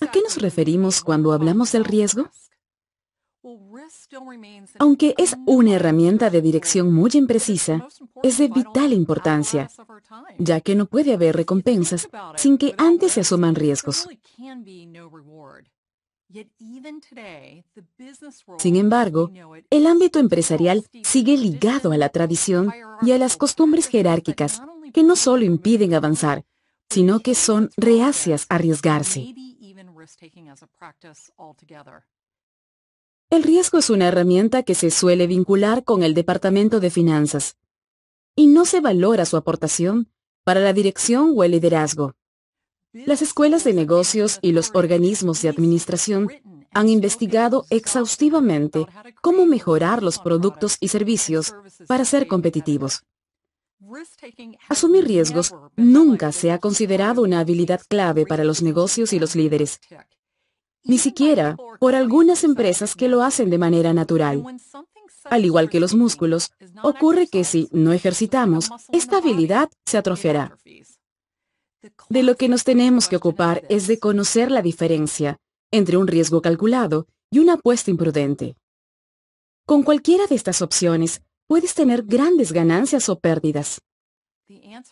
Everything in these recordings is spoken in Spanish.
¿A qué nos referimos cuando hablamos del riesgo? Aunque es una herramienta de dirección muy imprecisa, es de vital importancia, ya que no puede haber recompensas sin que antes se asuman riesgos. Sin embargo, el ámbito empresarial sigue ligado a la tradición y a las costumbres jerárquicas que no solo impiden avanzar, sino que son reacias a arriesgarse. El riesgo es una herramienta que se suele vincular con el Departamento de Finanzas y no se valora su aportación para la dirección o el liderazgo. Las escuelas de negocios y los organismos de administración han investigado exhaustivamente cómo mejorar los productos y servicios para ser competitivos. Asumir riesgos nunca se ha considerado una habilidad clave para los negocios y los líderes, ni siquiera por algunas empresas que lo hacen de manera natural. Al igual que los músculos, ocurre que si no ejercitamos, esta habilidad se atrofiará. De lo que nos tenemos que ocupar es de conocer la diferencia entre un riesgo calculado y una apuesta imprudente. Con cualquiera de estas opciones, puedes tener grandes ganancias o pérdidas.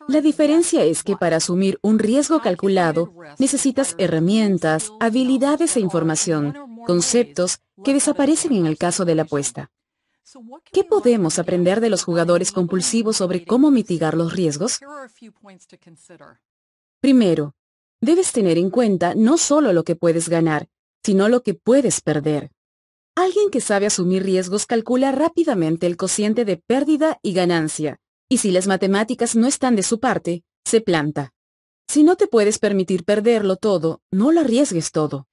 La diferencia es que para asumir un riesgo calculado necesitas herramientas, habilidades e información, conceptos que desaparecen en el caso de la apuesta. ¿Qué podemos aprender de los jugadores compulsivos sobre cómo mitigar los riesgos? Primero, debes tener en cuenta no solo lo que puedes ganar, sino lo que puedes perder. Alguien que sabe asumir riesgos calcula rápidamente el cociente de pérdida y ganancia, y si las matemáticas no están de su parte, se planta. Si no te puedes permitir perderlo todo, no lo arriesgues todo.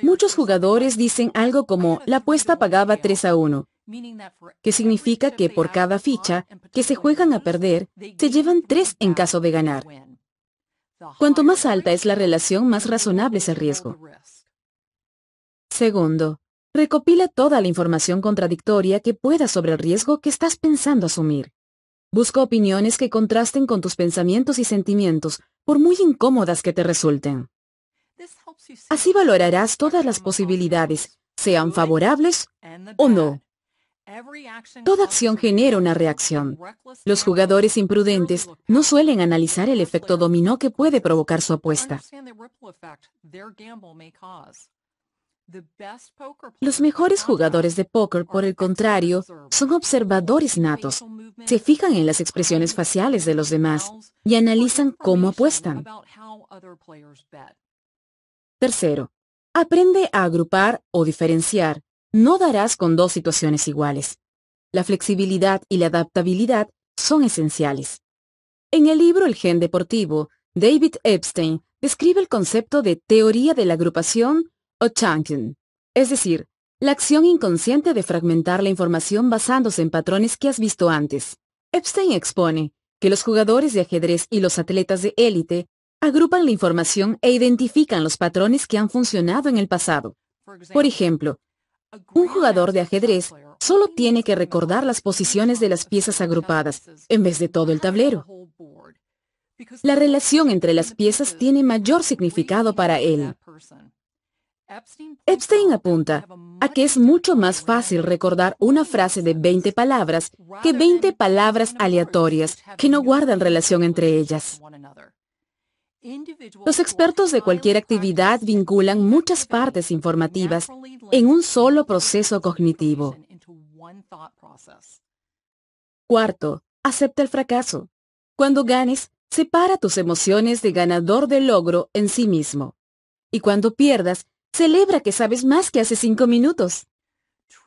Muchos jugadores dicen algo como la apuesta pagaba 3 a 1, que significa que por cada ficha que se juegan a perder, se llevan 3 en caso de ganar. Cuanto más alta es la relación, más razonable es el riesgo. Segundo, Recopila toda la información contradictoria que pueda sobre el riesgo que estás pensando asumir. Busca opiniones que contrasten con tus pensamientos y sentimientos, por muy incómodas que te resulten. Así valorarás todas las posibilidades, sean favorables o no. Toda acción genera una reacción. Los jugadores imprudentes no suelen analizar el efecto dominó que puede provocar su apuesta. Los mejores jugadores de póker, por el contrario, son observadores natos. Se fijan en las expresiones faciales de los demás y analizan cómo apuestan. Tercero, aprende a agrupar o diferenciar. No darás con dos situaciones iguales. La flexibilidad y la adaptabilidad son esenciales. En el libro El gen deportivo, David Epstein describe el concepto de teoría de la agrupación o chunking, es decir, la acción inconsciente de fragmentar la información basándose en patrones que has visto antes. Epstein expone que los jugadores de ajedrez y los atletas de élite agrupan la información e identifican los patrones que han funcionado en el pasado. Por ejemplo, un jugador de ajedrez solo tiene que recordar las posiciones de las piezas agrupadas, en vez de todo el tablero. La relación entre las piezas tiene mayor significado para él. Epstein apunta a que es mucho más fácil recordar una frase de 20 palabras que 20 palabras aleatorias que no guardan relación entre ellas. Los expertos de cualquier actividad vinculan muchas partes informativas en un solo proceso cognitivo. Cuarto, acepta el fracaso. Cuando ganes, separa tus emociones de ganador de logro en sí mismo. Y cuando pierdas, Celebra que sabes más que hace cinco minutos.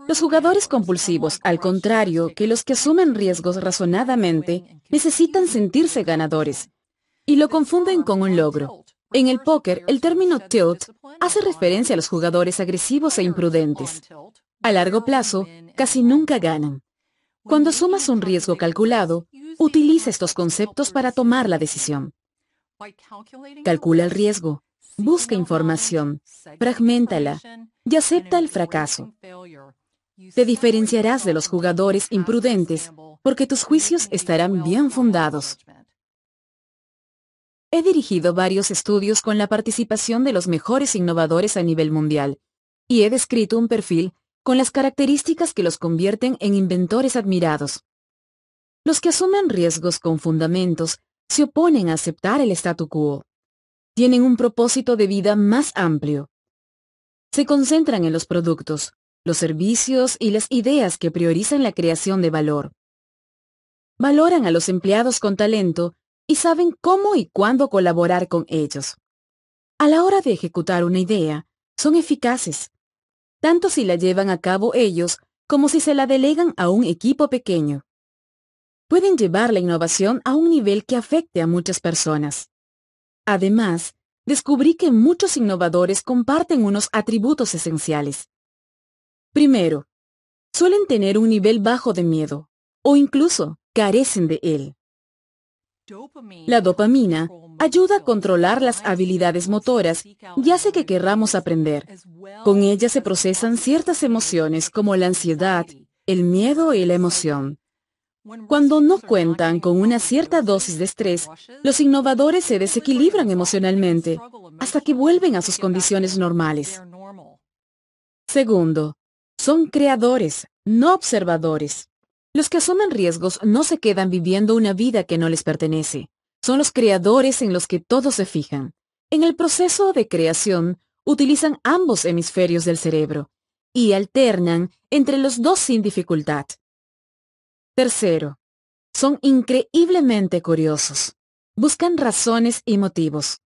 Los jugadores compulsivos, al contrario que los que asumen riesgos razonadamente, necesitan sentirse ganadores y lo confunden con un logro. En el póker, el término tilt hace referencia a los jugadores agresivos e imprudentes. A largo plazo, casi nunca ganan. Cuando asumas un riesgo calculado, utiliza estos conceptos para tomar la decisión. Calcula el riesgo, Busca información, fragmentala y acepta el fracaso. Te diferenciarás de los jugadores imprudentes porque tus juicios estarán bien fundados. He dirigido varios estudios con la participación de los mejores innovadores a nivel mundial y he descrito un perfil con las características que los convierten en inventores admirados. Los que asumen riesgos con fundamentos se oponen a aceptar el statu quo tienen un propósito de vida más amplio. Se concentran en los productos, los servicios y las ideas que priorizan la creación de valor. Valoran a los empleados con talento y saben cómo y cuándo colaborar con ellos. A la hora de ejecutar una idea, son eficaces, tanto si la llevan a cabo ellos como si se la delegan a un equipo pequeño. Pueden llevar la innovación a un nivel que afecte a muchas personas. Además, descubrí que muchos innovadores comparten unos atributos esenciales. Primero, suelen tener un nivel bajo de miedo, o incluso carecen de él. La dopamina ayuda a controlar las habilidades motoras y hace que querramos aprender. Con ella se procesan ciertas emociones como la ansiedad, el miedo y la emoción. Pues, cuando no cuentan con una cierta dosis de estrés, los innovadores se desequilibran emocionalmente hasta que vuelven a sus condiciones normales. Segundo, son creadores, no observadores. Los que asumen riesgos no se quedan viviendo una vida que no les pertenece. Son los creadores en los que todos se fijan. En el proceso de creación, utilizan ambos hemisferios del cerebro y alternan entre los dos sin dificultad. Tercero, son increíblemente curiosos. Buscan razones y motivos.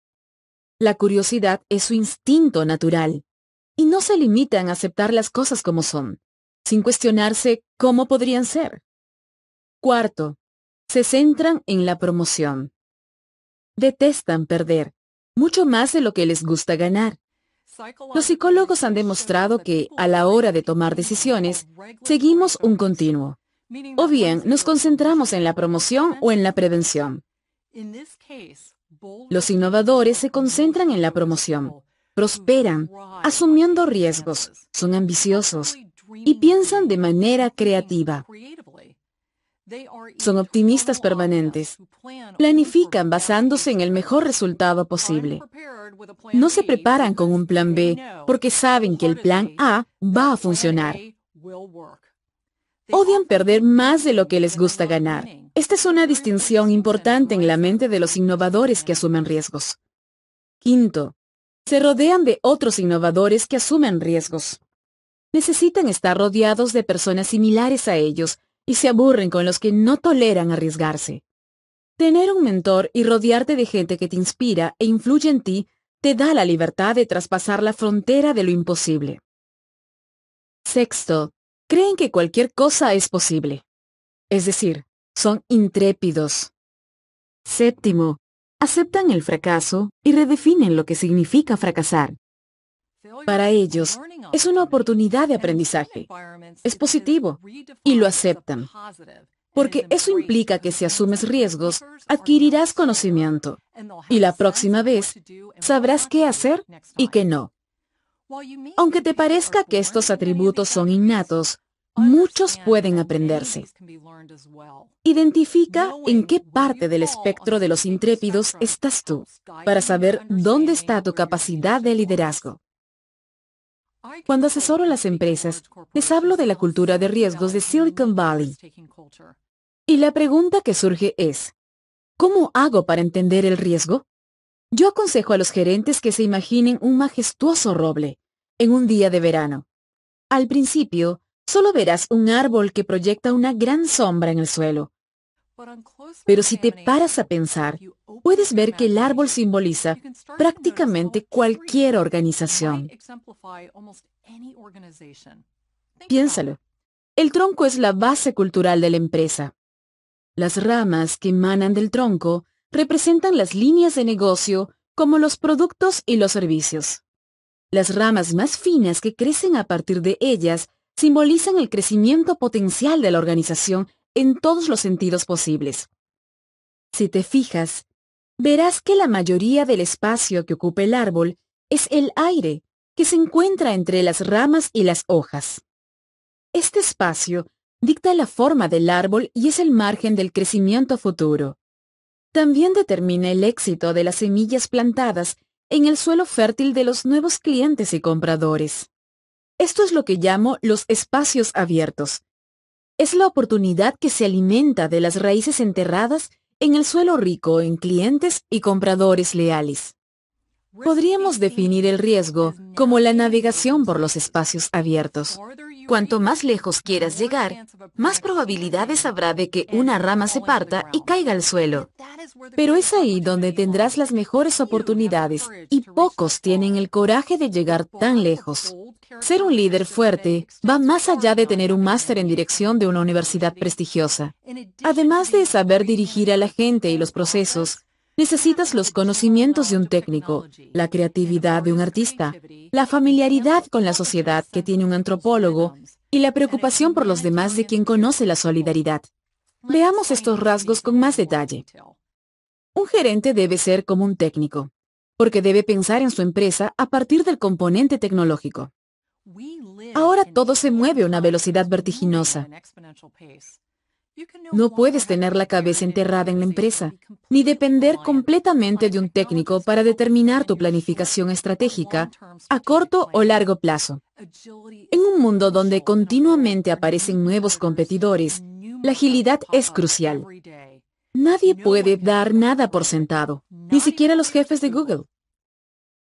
La curiosidad es su instinto natural y no se limitan a aceptar las cosas como son, sin cuestionarse cómo podrían ser. Cuarto, se centran en la promoción. Detestan perder, mucho más de lo que les gusta ganar. Los psicólogos han demostrado que, a la hora de tomar decisiones, seguimos un continuo. O bien nos concentramos en la promoción o en la prevención. Los innovadores se concentran en la promoción, prosperan, asumiendo riesgos, son ambiciosos y piensan de manera creativa. Son optimistas permanentes. Planifican basándose en el mejor resultado posible. No se preparan con un plan B porque saben que el plan A va a funcionar. Odian perder más de lo que les gusta ganar. Esta es una distinción importante en la mente de los innovadores que asumen riesgos. Quinto, se rodean de otros innovadores que asumen riesgos. Necesitan estar rodeados de personas similares a ellos y se aburren con los que no toleran arriesgarse. Tener un mentor y rodearte de gente que te inspira e influye en ti te da la libertad de traspasar la frontera de lo imposible. Sexto, creen que cualquier cosa es posible. Es decir, son intrépidos. Séptimo, aceptan el fracaso y redefinen lo que significa fracasar. Para ellos, es una oportunidad de aprendizaje. Es positivo y lo aceptan. Porque eso implica que si asumes riesgos, adquirirás conocimiento. Y la próxima vez, sabrás qué hacer y qué no. Aunque te parezca que estos atributos son innatos, muchos pueden aprenderse. Identifica en qué parte del espectro de los intrépidos estás tú, para saber dónde está tu capacidad de liderazgo. Cuando asesoro a las empresas, les hablo de la cultura de riesgos de Silicon Valley. Y la pregunta que surge es, ¿cómo hago para entender el riesgo? Yo aconsejo a los gerentes que se imaginen un majestuoso roble, en un día de verano. Al principio, solo verás un árbol que proyecta una gran sombra en el suelo. Pero si te paras a pensar, puedes ver que el árbol simboliza prácticamente cualquier organización. Piénsalo. El tronco es la base cultural de la empresa. Las ramas que emanan del tronco representan las líneas de negocio como los productos y los servicios. Las ramas más finas que crecen a partir de ellas simbolizan el crecimiento potencial de la organización en todos los sentidos posibles. Si te fijas, verás que la mayoría del espacio que ocupa el árbol es el aire que se encuentra entre las ramas y las hojas. Este espacio dicta la forma del árbol y es el margen del crecimiento futuro. También determina el éxito de las semillas plantadas en el suelo fértil de los nuevos clientes y compradores. Esto es lo que llamo los espacios abiertos. Es la oportunidad que se alimenta de las raíces enterradas en el suelo rico en clientes y compradores leales. Podríamos definir el riesgo como la navegación por los espacios abiertos. Cuanto más lejos quieras llegar, más probabilidades habrá de que una rama se parta y caiga al suelo. Pero es ahí donde tendrás las mejores oportunidades, y pocos tienen el coraje de llegar tan lejos. Ser un líder fuerte va más allá de tener un máster en dirección de una universidad prestigiosa. Además de saber dirigir a la gente y los procesos, Necesitas los conocimientos de un técnico, la creatividad de un artista, la familiaridad con la sociedad que tiene un antropólogo y la preocupación por los demás de quien conoce la solidaridad. Veamos estos rasgos con más detalle. Un gerente debe ser como un técnico, porque debe pensar en su empresa a partir del componente tecnológico. Ahora todo se mueve a una velocidad vertiginosa. No puedes tener la cabeza enterrada en la empresa, ni depender completamente de un técnico para determinar tu planificación estratégica a corto o largo plazo. En un mundo donde continuamente aparecen nuevos competidores, la agilidad es crucial. Nadie puede dar nada por sentado, ni siquiera los jefes de Google.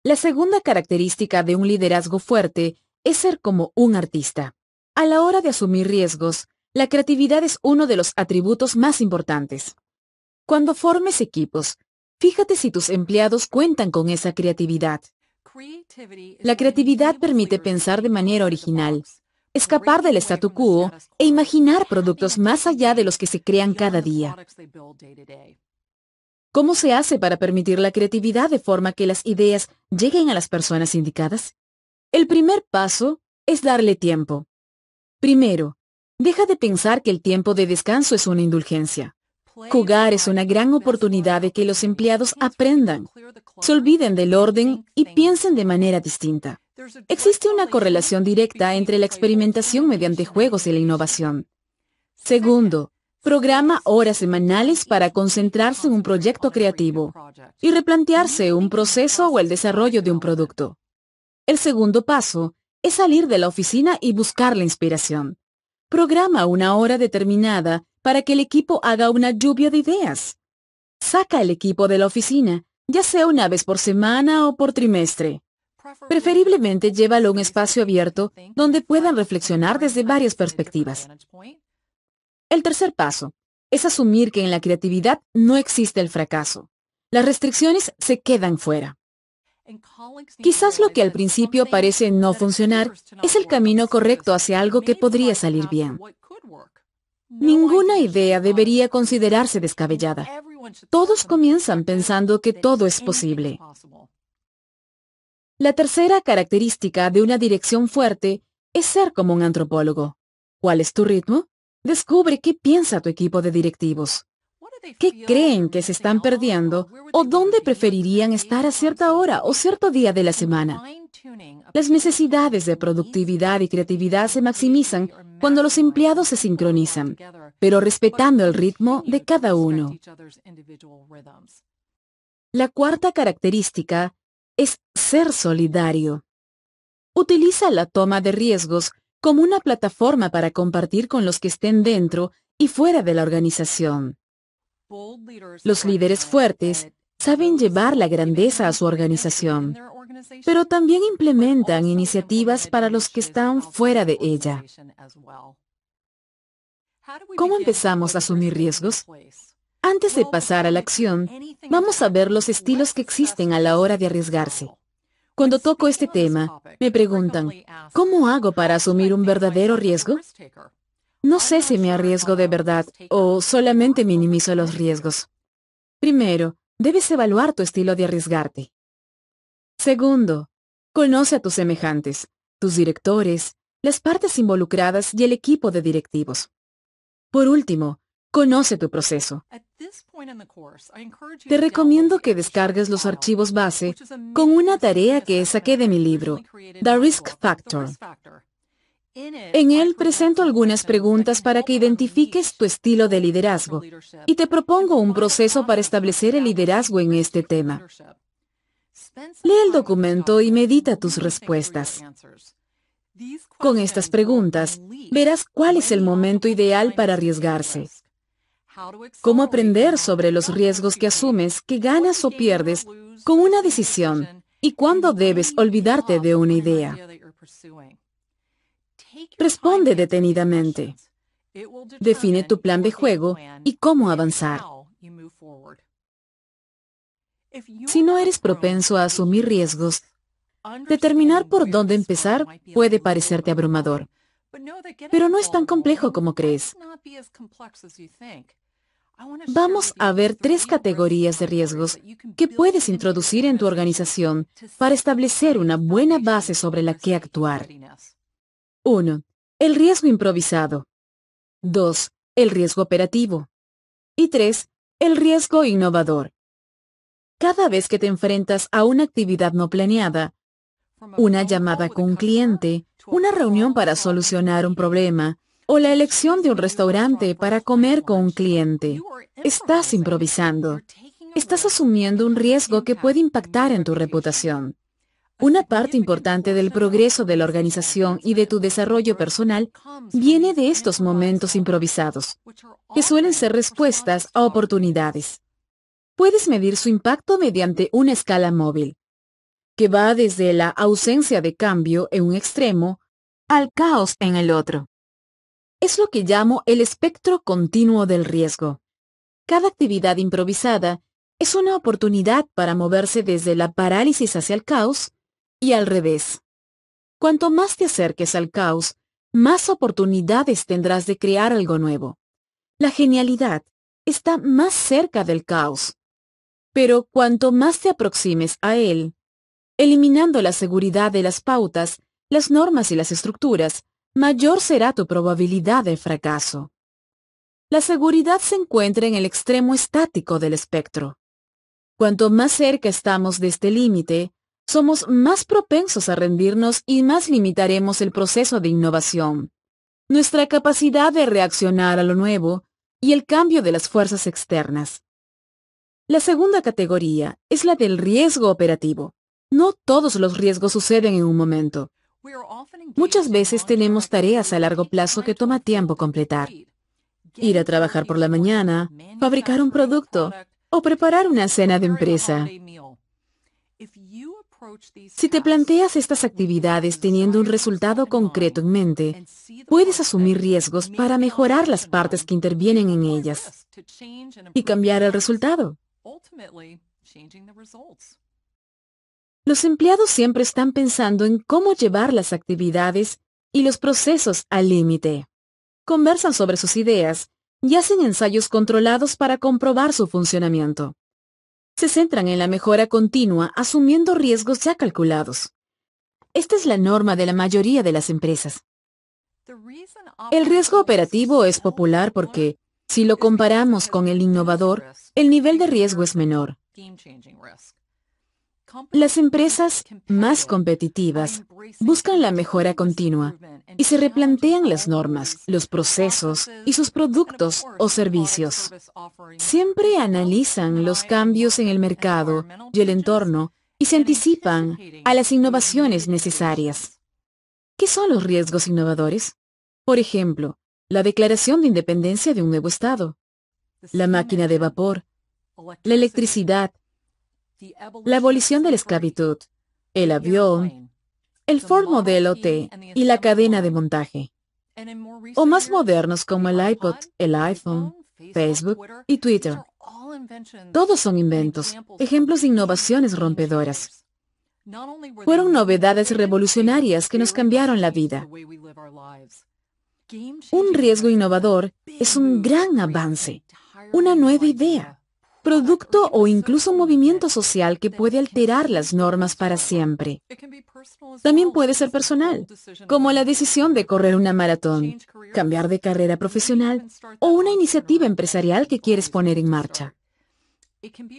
La segunda característica de un liderazgo fuerte es ser como un artista. A la hora de asumir riesgos, la creatividad es uno de los atributos más importantes. Cuando formes equipos, fíjate si tus empleados cuentan con esa creatividad. La creatividad permite pensar de manera original, escapar del statu quo e imaginar productos más allá de los que se crean cada día. ¿Cómo se hace para permitir la creatividad de forma que las ideas lleguen a las personas indicadas? El primer paso es darle tiempo. Primero, Deja de pensar que el tiempo de descanso es una indulgencia. Jugar es una gran oportunidad de que los empleados aprendan, se olviden del orden y piensen de manera distinta. Existe una correlación directa entre la experimentación mediante juegos y la innovación. Segundo, programa horas semanales para concentrarse en un proyecto creativo y replantearse un proceso o el desarrollo de un producto. El segundo paso es salir de la oficina y buscar la inspiración. Programa una hora determinada para que el equipo haga una lluvia de ideas. Saca el equipo de la oficina, ya sea una vez por semana o por trimestre. Preferiblemente llévalo a un espacio abierto donde puedan reflexionar desde varias perspectivas. El tercer paso es asumir que en la creatividad no existe el fracaso. Las restricciones se quedan fuera. Quizás lo que al principio parece no funcionar es el camino correcto hacia algo que podría salir bien. Ninguna idea debería considerarse descabellada. Todos comienzan pensando que todo es posible. La tercera característica de una dirección fuerte es ser como un antropólogo. ¿Cuál es tu ritmo? Descubre qué piensa tu equipo de directivos. ¿Qué creen que se están perdiendo? ¿O dónde preferirían estar a cierta hora o cierto día de la semana? Las necesidades de productividad y creatividad se maximizan cuando los empleados se sincronizan, pero respetando el ritmo de cada uno. La cuarta característica es ser solidario. Utiliza la toma de riesgos como una plataforma para compartir con los que estén dentro y fuera de la organización. Los líderes fuertes saben llevar la grandeza a su organización, pero también implementan iniciativas para los que están fuera de ella. ¿Cómo empezamos a asumir riesgos? Antes de pasar a la acción, vamos a ver los estilos que existen a la hora de arriesgarse. Cuando toco este tema, me preguntan, ¿cómo hago para asumir un verdadero riesgo? No sé si me arriesgo de verdad o solamente minimizo los riesgos. Primero, debes evaluar tu estilo de arriesgarte. Segundo, conoce a tus semejantes, tus directores, las partes involucradas y el equipo de directivos. Por último, conoce tu proceso. Te recomiendo que descargues los archivos base con una tarea que saqué de mi libro, The Risk Factor. En él presento algunas preguntas para que identifiques tu estilo de liderazgo y te propongo un proceso para establecer el liderazgo en este tema. Lee el documento y medita tus respuestas. Con estas preguntas, verás cuál es el momento ideal para arriesgarse. Cómo aprender sobre los riesgos que asumes, que ganas o pierdes con una decisión y cuándo debes olvidarte de una idea. Responde detenidamente. Define tu plan de juego y cómo avanzar. Si no eres propenso a asumir riesgos, determinar por dónde empezar puede parecerte abrumador, pero no es tan complejo como crees. Vamos a ver tres categorías de riesgos que puedes introducir en tu organización para establecer una buena base sobre la que actuar. 1. El riesgo improvisado. 2. El riesgo operativo. Y 3. El riesgo innovador. Cada vez que te enfrentas a una actividad no planeada, una llamada con un cliente, una reunión para solucionar un problema o la elección de un restaurante para comer con un cliente, estás improvisando. Estás asumiendo un riesgo que puede impactar en tu reputación. Una parte importante del progreso de la organización y de tu desarrollo personal viene de estos momentos improvisados, que suelen ser respuestas a oportunidades. Puedes medir su impacto mediante una escala móvil, que va desde la ausencia de cambio en un extremo al caos en el otro. Es lo que llamo el espectro continuo del riesgo. Cada actividad improvisada es una oportunidad para moverse desde la parálisis hacia el caos y al revés. Cuanto más te acerques al caos, más oportunidades tendrás de crear algo nuevo. La genialidad está más cerca del caos. Pero cuanto más te aproximes a él, eliminando la seguridad de las pautas, las normas y las estructuras, mayor será tu probabilidad de fracaso. La seguridad se encuentra en el extremo estático del espectro. Cuanto más cerca estamos de este límite, somos más propensos a rendirnos y más limitaremos el proceso de innovación. Nuestra capacidad de reaccionar a lo nuevo y el cambio de las fuerzas externas. La segunda categoría es la del riesgo operativo. No todos los riesgos suceden en un momento. Muchas veces tenemos tareas a largo plazo que toma tiempo completar. Ir a trabajar por la mañana, fabricar un producto o preparar una cena de empresa. Si te planteas estas actividades teniendo un resultado concreto en mente, puedes asumir riesgos para mejorar las partes que intervienen en ellas y cambiar el resultado. Los empleados siempre están pensando en cómo llevar las actividades y los procesos al límite. Conversan sobre sus ideas y hacen ensayos controlados para comprobar su funcionamiento se centran en la mejora continua asumiendo riesgos ya calculados. Esta es la norma de la mayoría de las empresas. El riesgo operativo es popular porque, si lo comparamos con el innovador, el nivel de riesgo es menor. Las empresas más competitivas buscan la mejora continua y se replantean las normas, los procesos y sus productos o servicios. Siempre analizan los cambios en el mercado y el entorno y se anticipan a las innovaciones necesarias. ¿Qué son los riesgos innovadores? Por ejemplo, la declaración de independencia de un nuevo Estado, la máquina de vapor, la electricidad, la abolición de la esclavitud, el avión, el Ford Modelo T y la cadena de montaje, o más modernos como el iPod, el iPhone, Facebook y Twitter. Todos son inventos, ejemplos de innovaciones rompedoras. Fueron novedades revolucionarias que nos cambiaron la vida. Un riesgo innovador es un gran avance, una nueva idea, producto o incluso un movimiento social que puede alterar las normas para siempre. También puede ser personal, como la decisión de correr una maratón, cambiar de carrera profesional o una iniciativa empresarial que quieres poner en marcha.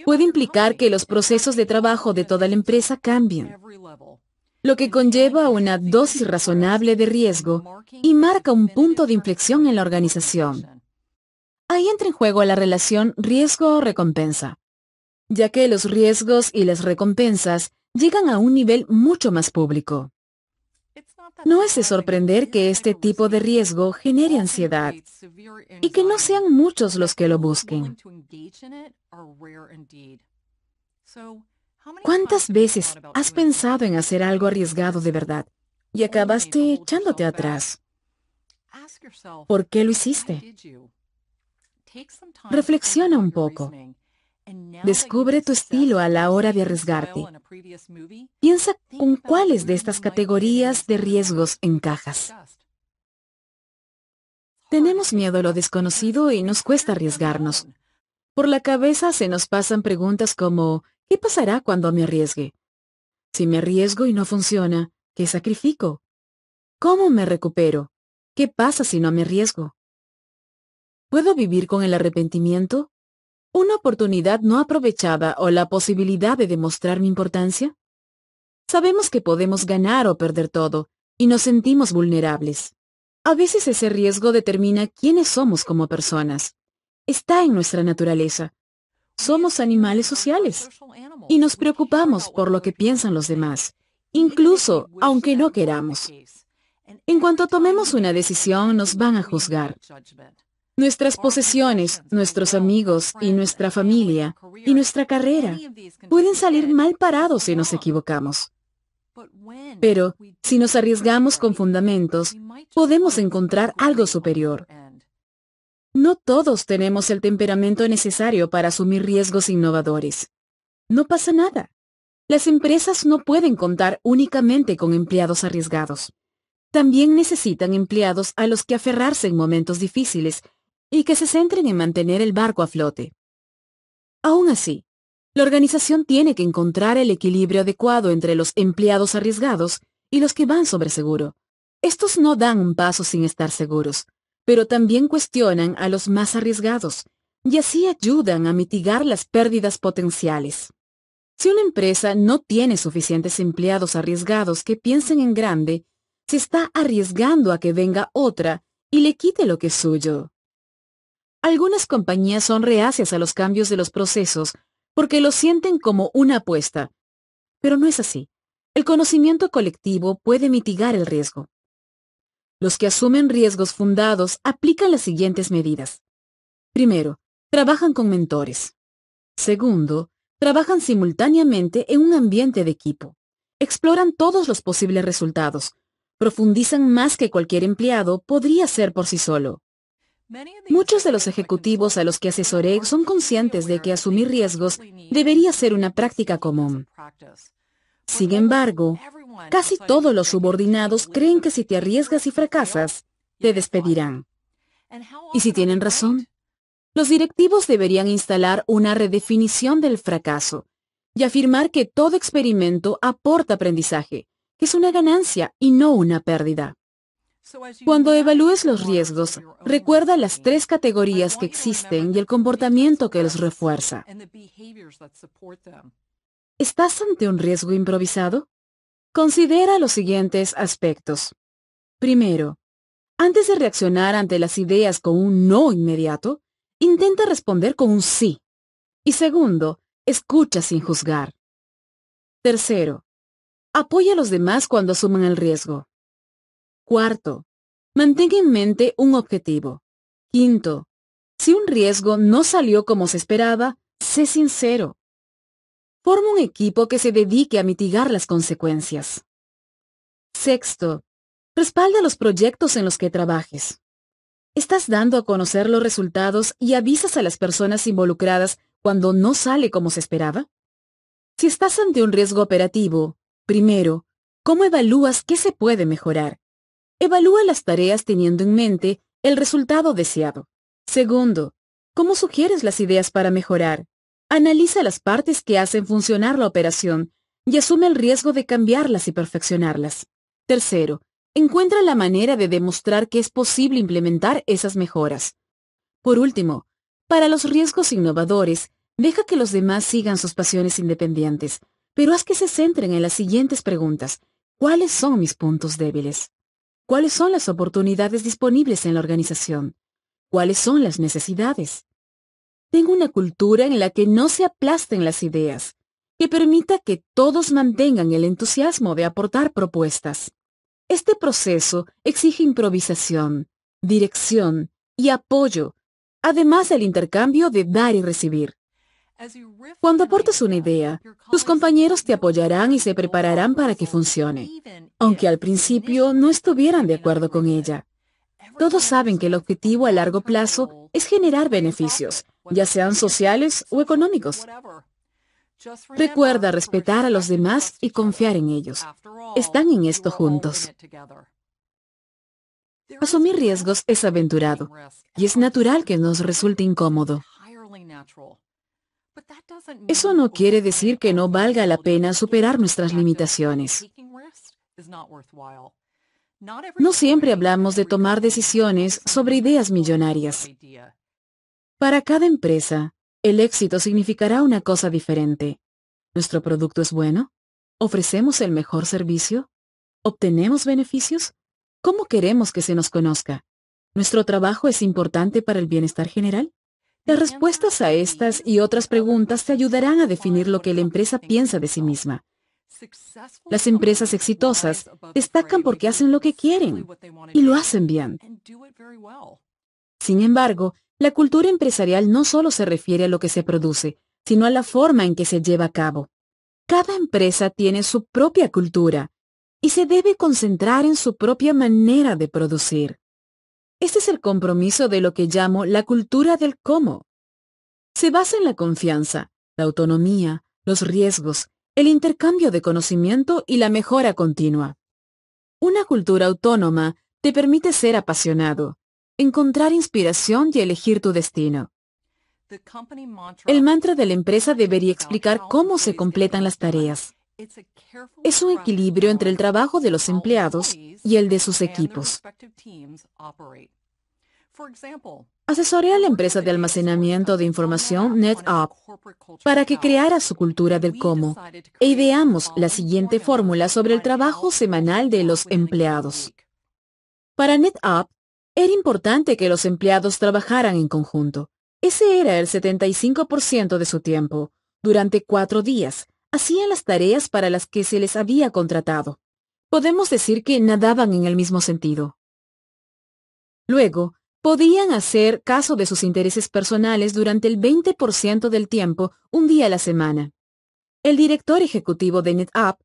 Puede implicar que los procesos de trabajo de toda la empresa cambien, lo que conlleva una dosis razonable de riesgo y marca un punto de inflexión en la organización. Ahí entra en juego la relación riesgo-recompensa, ya que los riesgos y las recompensas llegan a un nivel mucho más público. No es de sorprender que este tipo de riesgo genere ansiedad y que no sean muchos los que lo busquen. ¿Cuántas veces has pensado en hacer algo arriesgado de verdad y acabaste echándote atrás? ¿Por qué lo hiciste? Reflexiona un poco. Descubre tu estilo a la hora de arriesgarte. Piensa con cuáles de estas categorías de riesgos encajas. Tenemos miedo a lo desconocido y nos cuesta arriesgarnos. Por la cabeza se nos pasan preguntas como, ¿qué pasará cuando me arriesgue? Si me arriesgo y no funciona, ¿qué sacrifico? ¿Cómo me recupero? ¿Qué pasa si no me arriesgo? ¿Puedo vivir con el arrepentimiento? ¿Una oportunidad no aprovechada o la posibilidad de demostrar mi importancia? Sabemos que podemos ganar o perder todo, y nos sentimos vulnerables. A veces ese riesgo determina quiénes somos como personas. Está en nuestra naturaleza. Somos animales sociales y nos preocupamos por lo que piensan los demás, incluso aunque no queramos. En cuanto tomemos una decisión, nos van a juzgar nuestras posesiones, nuestros amigos y nuestra familia y nuestra carrera pueden salir mal parados si nos equivocamos. Pero, si nos arriesgamos con fundamentos, podemos encontrar algo superior. No todos tenemos el temperamento necesario para asumir riesgos innovadores. No pasa nada. Las empresas no pueden contar únicamente con empleados arriesgados. También necesitan empleados a los que aferrarse en momentos difíciles y que se centren en mantener el barco a flote. Aún así, la organización tiene que encontrar el equilibrio adecuado entre los empleados arriesgados y los que van sobre seguro. Estos no dan un paso sin estar seguros, pero también cuestionan a los más arriesgados y así ayudan a mitigar las pérdidas potenciales. Si una empresa no tiene suficientes empleados arriesgados que piensen en grande, se está arriesgando a que venga otra y le quite lo que es suyo. Algunas compañías son reacias a los cambios de los procesos porque lo sienten como una apuesta. Pero no es así. El conocimiento colectivo puede mitigar el riesgo. Los que asumen riesgos fundados aplican las siguientes medidas. Primero, trabajan con mentores. Segundo, trabajan simultáneamente en un ambiente de equipo. Exploran todos los posibles resultados. Profundizan más que cualquier empleado podría hacer por sí solo. Muchos de los ejecutivos a los que asesoré son conscientes de que asumir riesgos debería ser una práctica común. Sin embargo, casi todos los subordinados creen que si te arriesgas y fracasas, te despedirán. ¿Y si tienen razón? Los directivos deberían instalar una redefinición del fracaso y afirmar que todo experimento aporta aprendizaje, que es una ganancia y no una pérdida. Cuando evalúes los riesgos, recuerda las tres categorías que existen y el comportamiento que los refuerza. ¿Estás ante un riesgo improvisado? Considera los siguientes aspectos. Primero, antes de reaccionar ante las ideas con un no inmediato, intenta responder con un sí. Y segundo, escucha sin juzgar. Tercero, apoya a los demás cuando asuman el riesgo. Cuarto, mantenga en mente un objetivo. Quinto, si un riesgo no salió como se esperaba, sé sincero. Forma un equipo que se dedique a mitigar las consecuencias. Sexto, respalda los proyectos en los que trabajes. Estás dando a conocer los resultados y avisas a las personas involucradas cuando no sale como se esperaba. Si estás ante un riesgo operativo, primero, ¿cómo evalúas qué se puede mejorar? Evalúa las tareas teniendo en mente el resultado deseado. Segundo, ¿cómo sugieres las ideas para mejorar? Analiza las partes que hacen funcionar la operación y asume el riesgo de cambiarlas y perfeccionarlas. Tercero, encuentra la manera de demostrar que es posible implementar esas mejoras. Por último, para los riesgos innovadores, deja que los demás sigan sus pasiones independientes, pero haz que se centren en las siguientes preguntas. ¿Cuáles son mis puntos débiles? ¿Cuáles son las oportunidades disponibles en la organización? ¿Cuáles son las necesidades? Tengo una cultura en la que no se aplasten las ideas, que permita que todos mantengan el entusiasmo de aportar propuestas. Este proceso exige improvisación, dirección y apoyo, además del intercambio de dar y recibir. Cuando aportes una idea, tus compañeros te apoyarán y se prepararán para que funcione, aunque al principio no estuvieran de acuerdo con ella. Todos saben que el objetivo a largo plazo es generar beneficios, ya sean sociales o económicos. Recuerda respetar a los demás y confiar en ellos. Están en esto juntos. Asumir riesgos es aventurado y es natural que nos resulte incómodo. Eso no quiere decir que no valga la pena superar nuestras limitaciones. No siempre hablamos de tomar decisiones sobre ideas millonarias. Para cada empresa, el éxito significará una cosa diferente. ¿Nuestro producto es bueno? ¿Ofrecemos el mejor servicio? ¿Obtenemos beneficios? ¿Cómo queremos que se nos conozca? ¿Nuestro trabajo es importante para el bienestar general? Las respuestas a estas y otras preguntas te ayudarán a definir lo que la empresa piensa de sí misma. Las empresas exitosas destacan porque hacen lo que quieren y lo hacen bien. Sin embargo, la cultura empresarial no solo se refiere a lo que se produce, sino a la forma en que se lleva a cabo. Cada empresa tiene su propia cultura y se debe concentrar en su propia manera de producir. Este es el compromiso de lo que llamo la cultura del cómo. Se basa en la confianza, la autonomía, los riesgos, el intercambio de conocimiento y la mejora continua. Una cultura autónoma te permite ser apasionado, encontrar inspiración y elegir tu destino. El mantra de la empresa debería explicar cómo se completan las tareas. Es un equilibrio entre el trabajo de los empleados y el de sus equipos. Asesoré a la empresa de almacenamiento de información NetApp para que creara su cultura del cómo e ideamos la siguiente fórmula sobre el trabajo semanal de los empleados. Para NetApp, era importante que los empleados trabajaran en conjunto. Ese era el 75% de su tiempo, durante cuatro días, hacían las tareas para las que se les había contratado. Podemos decir que nadaban en el mismo sentido. Luego, podían hacer caso de sus intereses personales durante el 20% del tiempo, un día a la semana. El director ejecutivo de NetApp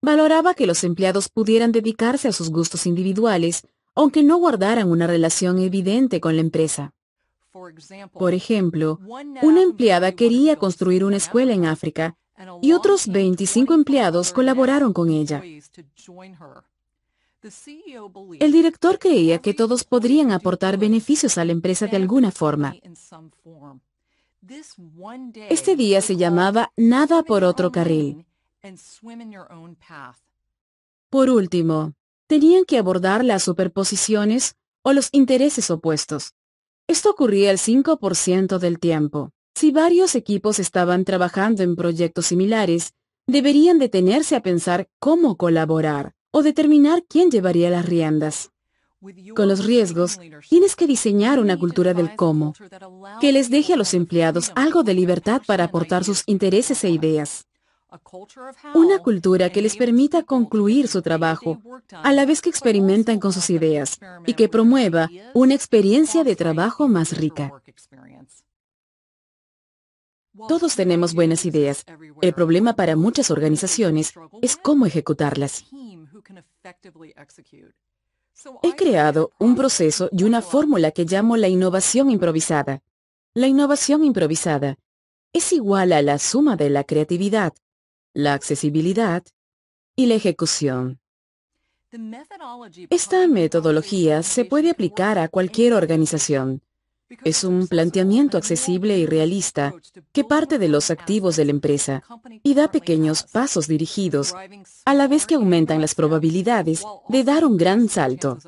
valoraba que los empleados pudieran dedicarse a sus gustos individuales, aunque no guardaran una relación evidente con la empresa. Por ejemplo, una empleada quería construir una escuela en África y otros 25 empleados colaboraron con ella. E el director creía que todos podrían aportar beneficios a la empresa de alguna forma. Este día se llamaba Nada por otro carril. Por último, tenían que abordar las superposiciones o los intereses opuestos. Esto ocurría el 5% del tiempo. Si varios equipos estaban trabajando en proyectos similares, deberían detenerse a pensar cómo colaborar o determinar quién llevaría las riendas. Con los riesgos, tienes que diseñar una cultura del cómo, que les deje a los empleados algo de libertad para aportar sus intereses e ideas. Una cultura que les permita concluir su trabajo, a la vez que experimentan con sus ideas, y que promueva una experiencia de trabajo más rica. Todos tenemos buenas ideas. El problema para muchas organizaciones es cómo ejecutarlas. He creado un proceso y una fórmula que llamo la innovación improvisada. La innovación improvisada es igual a la suma de la creatividad, la accesibilidad y la ejecución. Esta metodología se puede aplicar a cualquier organización. Es un planteamiento accesible y realista que parte de los activos de la empresa y da pequeños pasos dirigidos, a la vez que aumentan las probabilidades de dar un gran salto.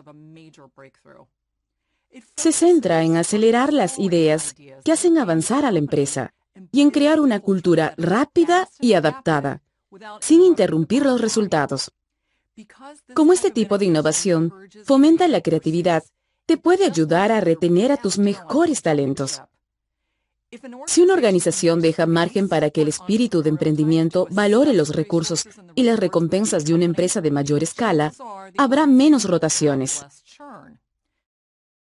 Se centra en acelerar las ideas que hacen avanzar a la empresa y en crear una cultura rápida y adaptada, sin interrumpir los resultados. Como este tipo de innovación fomenta la creatividad te puede ayudar a retener a tus mejores talentos. Si una organización deja margen para que el espíritu de emprendimiento valore los recursos y las recompensas de una empresa de mayor escala, habrá menos rotaciones.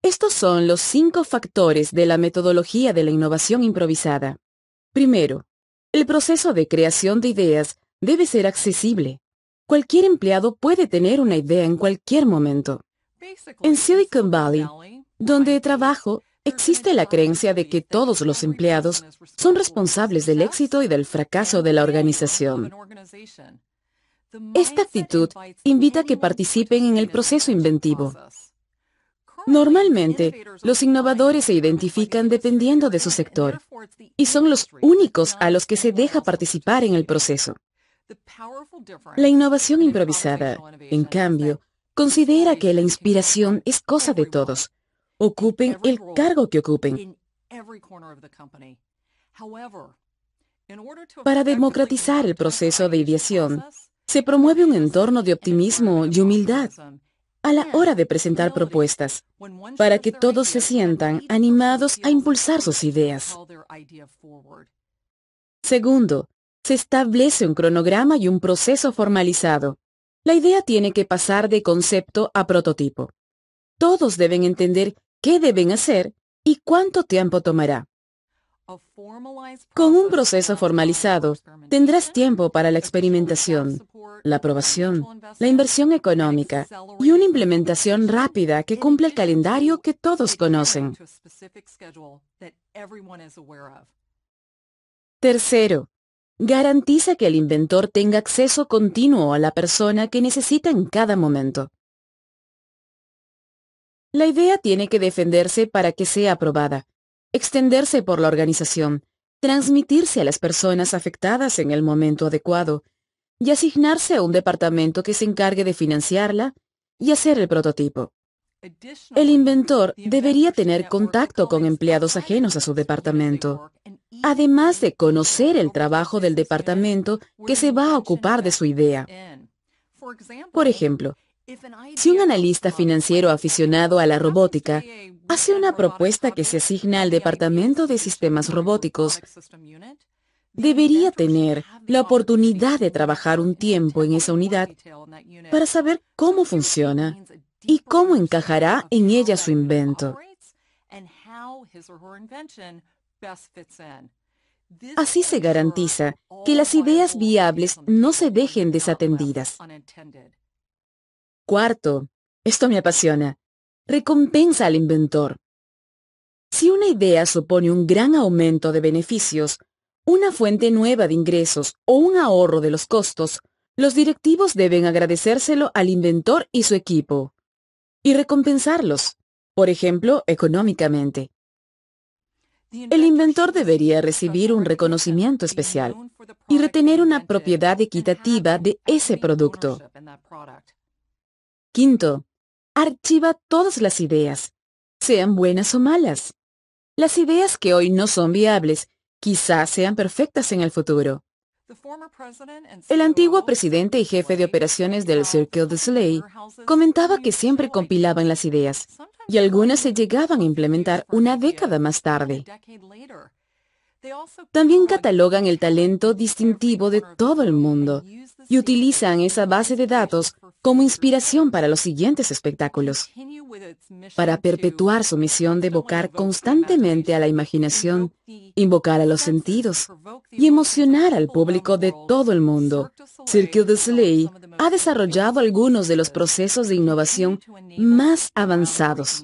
Estos son los cinco factores de la metodología de la innovación improvisada. Primero, el proceso de creación de ideas debe ser accesible. Cualquier empleado puede tener una idea en cualquier momento. En Silicon Valley, donde trabajo, existe la creencia de que todos los empleados son responsables del éxito y del fracaso de la organización. Esta actitud invita a que participen en el proceso inventivo. Normalmente, los innovadores se identifican dependiendo de su sector y son los únicos a los que se deja participar en el proceso. La innovación improvisada, en cambio, Considera que la inspiración es cosa de todos, ocupen el cargo que ocupen. Para democratizar el proceso de ideación, se promueve un entorno de optimismo y humildad a la hora de presentar propuestas, para que todos se sientan animados a impulsar sus ideas. Segundo, se establece un cronograma y un proceso formalizado. La idea tiene que pasar de concepto a prototipo. Todos deben entender qué deben hacer y cuánto tiempo tomará. Con un proceso formalizado, tendrás tiempo para la experimentación, la aprobación, la inversión económica y una implementación rápida que cumple el calendario que todos conocen. Tercero, Garantiza que el inventor tenga acceso continuo a la persona que necesita en cada momento. La idea tiene que defenderse para que sea aprobada, extenderse por la organización, transmitirse a las personas afectadas en el momento adecuado, y asignarse a un departamento que se encargue de financiarla y hacer el prototipo. El inventor debería tener contacto con empleados ajenos a su departamento, además de conocer el trabajo del departamento que se va a ocupar de su idea. Por ejemplo, si un analista financiero aficionado a la robótica hace una propuesta que se asigna al Departamento de Sistemas Robóticos, debería tener la oportunidad de trabajar un tiempo en esa unidad para saber cómo funciona y cómo encajará en ella su invento. Así se garantiza que las ideas viables no se dejen desatendidas. Cuarto, esto me apasiona, recompensa al inventor. Si una idea supone un gran aumento de beneficios, una fuente nueva de ingresos o un ahorro de los costos, los directivos deben agradecérselo al inventor y su equipo y recompensarlos, por ejemplo, económicamente. El inventor debería recibir un reconocimiento especial y retener una propiedad equitativa de ese producto. Quinto, archiva todas las ideas, sean buenas o malas. Las ideas que hoy no son viables quizás sean perfectas en el futuro. El antiguo presidente y jefe de operaciones del Cirque du Soleil comentaba que siempre compilaban las ideas y algunas se llegaban a implementar una década más tarde. También catalogan el talento distintivo de todo el mundo y utilizan esa base de datos como inspiración para los siguientes espectáculos. Para perpetuar su misión de evocar constantemente a la imaginación, invocar a los sentidos y emocionar al público de todo el mundo, Cirque du Soleil ha desarrollado algunos de los procesos de innovación más avanzados.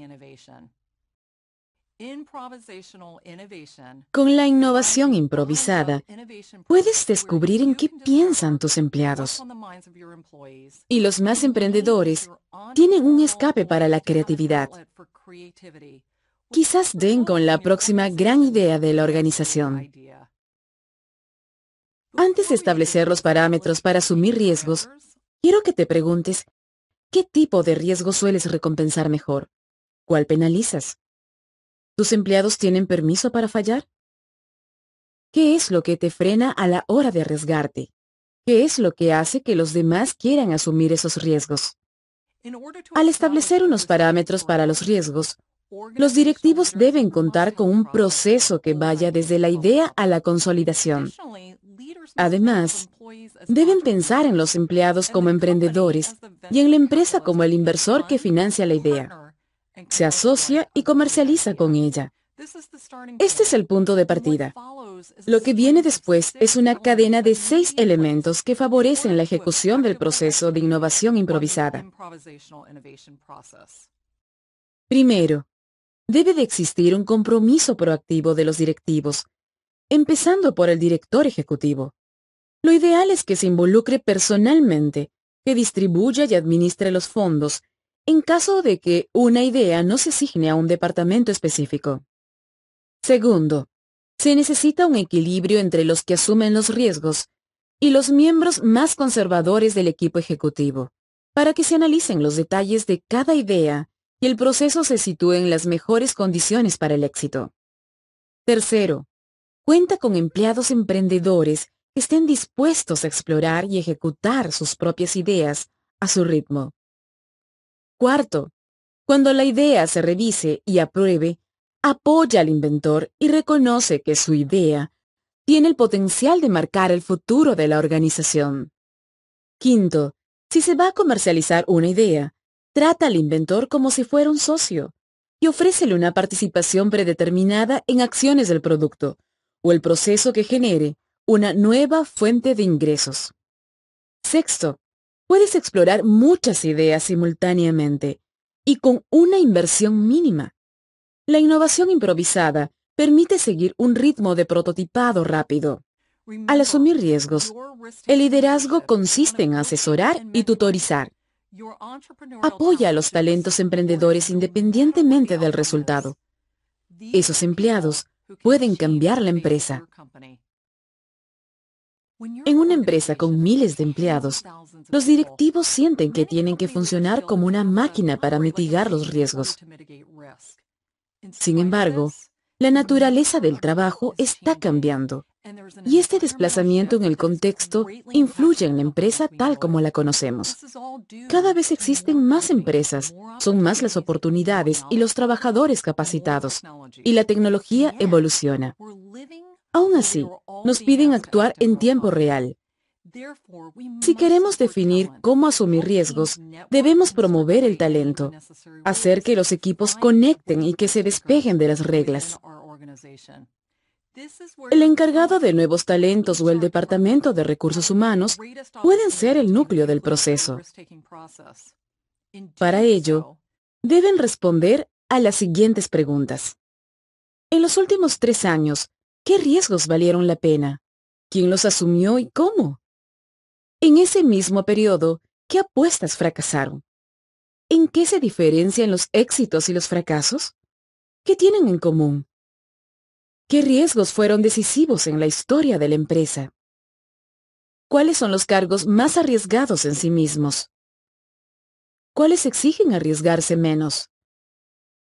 Con la innovación improvisada, puedes descubrir en qué piensan tus empleados, y los más emprendedores tienen un escape para la creatividad. Quizás den con la próxima gran idea de la organización. Antes de establecer los parámetros para asumir riesgos, quiero que te preguntes, ¿qué tipo de riesgo sueles recompensar mejor? ¿Cuál penalizas? ¿Tus empleados tienen permiso para fallar? ¿Qué es lo que te frena a la hora de arriesgarte? ¿Qué es lo que hace que los demás quieran asumir esos riesgos? Al establecer unos parámetros para los riesgos, los directivos deben contar con un proceso que vaya desde la idea a la consolidación. Además, deben pensar en los empleados como emprendedores y en la empresa como el inversor que financia la idea. Se asocia y comercializa con ella. Este es el punto de partida. Lo que viene después es una cadena de seis elementos que favorecen la ejecución del proceso de innovación improvisada. Primero, debe de existir un compromiso proactivo de los directivos, empezando por el director ejecutivo. Lo ideal es que se involucre personalmente, que distribuya y administre los fondos, en caso de que una idea no se asigne a un departamento específico. Segundo, se necesita un equilibrio entre los que asumen los riesgos y los miembros más conservadores del equipo ejecutivo, para que se analicen los detalles de cada idea y el proceso se sitúe en las mejores condiciones para el éxito. Tercero, cuenta con empleados emprendedores que estén dispuestos a explorar y ejecutar sus propias ideas a su ritmo. Cuarto, cuando la idea se revise y apruebe, apoya al inventor y reconoce que su idea tiene el potencial de marcar el futuro de la organización. Quinto, si se va a comercializar una idea, trata al inventor como si fuera un socio y ofrécele una participación predeterminada en acciones del producto o el proceso que genere una nueva fuente de ingresos. Sexto, puedes explorar muchas ideas simultáneamente y con una inversión mínima. La innovación improvisada permite seguir un ritmo de prototipado rápido. Al asumir riesgos, el liderazgo consiste en asesorar y tutorizar. Apoya a los talentos emprendedores independientemente del resultado. Esos empleados pueden cambiar la empresa. En una empresa con miles de empleados, los directivos sienten que tienen que funcionar como una máquina para mitigar los riesgos. Sin embargo, la naturaleza del trabajo está cambiando y este desplazamiento en el contexto influye en la empresa tal como la conocemos. Cada vez existen más empresas, son más las oportunidades y los trabajadores capacitados, y la tecnología evoluciona. Aún así, nos piden actuar en tiempo real, si queremos definir cómo asumir riesgos, debemos promover el talento, hacer que los equipos conecten y que se despejen de las reglas. El encargado de nuevos talentos o el Departamento de Recursos Humanos pueden ser el núcleo del proceso. Para ello, deben responder a las siguientes preguntas. En los últimos tres años, ¿qué riesgos valieron la pena? ¿Quién los asumió y cómo? En ese mismo periodo, ¿qué apuestas fracasaron? ¿En qué se diferencian los éxitos y los fracasos? ¿Qué tienen en común? ¿Qué riesgos fueron decisivos en la historia de la empresa? ¿Cuáles son los cargos más arriesgados en sí mismos? ¿Cuáles exigen arriesgarse menos?